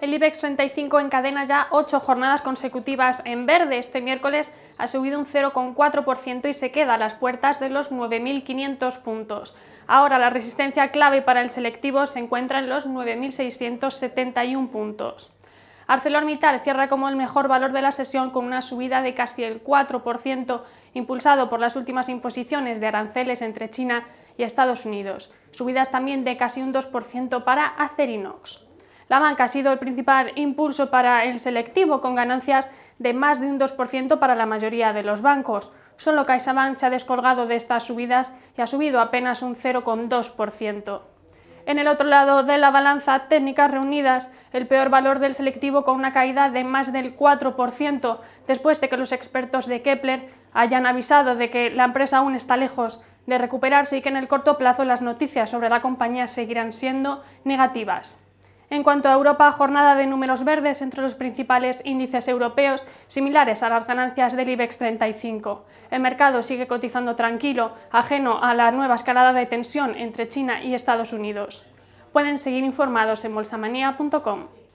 El IBEX 35 encadena ya ocho jornadas consecutivas en verde. Este miércoles ha subido un 0,4% y se queda a las puertas de los 9.500 puntos. Ahora la resistencia clave para el selectivo se encuentra en los 9.671 puntos. ArcelorMittal cierra como el mejor valor de la sesión con una subida de casi el 4%, impulsado por las últimas imposiciones de aranceles entre China y Estados Unidos, subidas también de casi un 2% para Acerinox. La banca ha sido el principal impulso para el selectivo, con ganancias de más de un 2% para la mayoría de los bancos. Solo CaixaBank se ha descolgado de estas subidas y ha subido apenas un 0,2%. En el otro lado de la balanza, técnicas reunidas, el peor valor del selectivo con una caída de más del 4%, después de que los expertos de Kepler hayan avisado de que la empresa aún está lejos de recuperarse y que en el corto plazo las noticias sobre la compañía seguirán siendo negativas. En cuanto a Europa, jornada de números verdes entre los principales índices europeos, similares a las ganancias del IBEX 35. El mercado sigue cotizando tranquilo, ajeno a la nueva escalada de tensión entre China y Estados Unidos. Pueden seguir informados en bolsamanía.com.